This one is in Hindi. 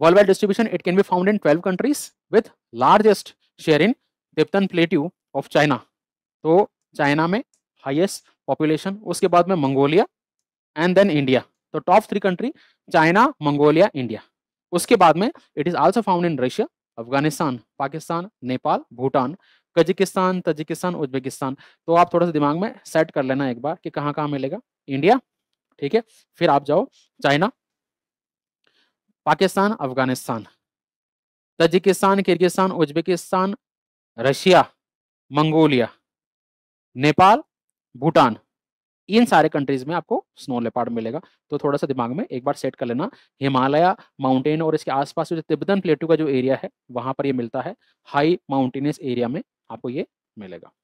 worldwide distribution it can be found in 12 countries with largest share in Tibetan plateau of China तो चाइना में हाईएस्ट पॉपुलेशन उसके बाद में मंगोलिया एंड देन इंडिया तो top three country China Mongolia India उसके बाद में it is also found in Russia Afghanistan Pakistan Nepal Bhutan Kazakhstan Tajikistan Uzbekistan तो आप थोड़ा सा दिमाग में सेट कर लेना एक बार कि कहाँ कहाँ मिलेगा इंडिया ठीक है फिर आप जाओ China Pakistan Afghanistan Tajikistan Kyrgyzstan Uzbekistan Russia Mongolia Nepal Bhutan इन सारे कंट्रीज में आपको स्नो लेपार्ड मिलेगा तो थोड़ा सा दिमाग में एक बार सेट कर लेना हिमालय माउंटेन और इसके आसपास जो तिब्बतन प्लेटू का जो एरिया है वहां पर ये मिलता है हाई माउंटेनियस एरिया में आपको ये मिलेगा